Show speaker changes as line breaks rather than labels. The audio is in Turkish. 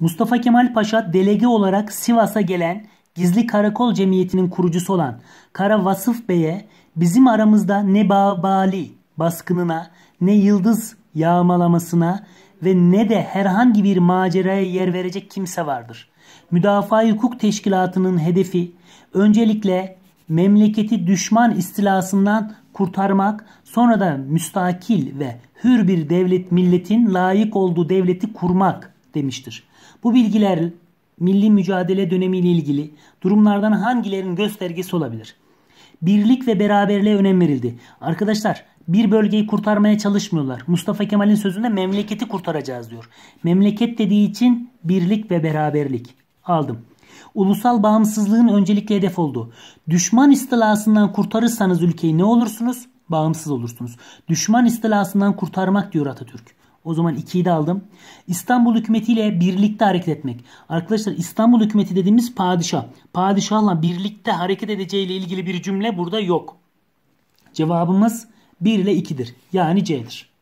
Mustafa Kemal Paşa delege olarak Sivas'a gelen Gizli Karakol Cemiyeti'nin kurucusu olan Kara Vasıf Bey'e bizim aramızda ne Babali baskınına ne yıldız yağmalamasına ve ne de herhangi bir maceraya yer verecek kimse vardır. Müdafaa Hukuk Teşkilatı'nın hedefi öncelikle memleketi düşman istilasından kurtarmak, sonra da müstakil ve hür bir devlet milletin layık olduğu devleti kurmak demiştir. Bu bilgiler milli mücadele dönemiyle ilgili durumlardan hangilerin göstergesi olabilir? Birlik ve beraberliğe önem verildi. Arkadaşlar bir bölgeyi kurtarmaya çalışmıyorlar. Mustafa Kemal'in sözünde memleketi kurtaracağız diyor. Memleket dediği için birlik ve beraberlik aldım. Ulusal bağımsızlığın öncelikli hedef oldu. Düşman istilasından kurtarırsanız ülkeyi ne olursunuz? Bağımsız olursunuz. Düşman istilasından kurtarmak diyor Atatürk. O zaman 2'yi de aldım. İstanbul hükümetiyle birlikte hareket etmek. Arkadaşlar İstanbul hükümeti dediğimiz padişah. Padişahla birlikte hareket edeceğiyle ilgili bir cümle burada yok. Cevabımız 1 ile 2'dir. Yani C'dir.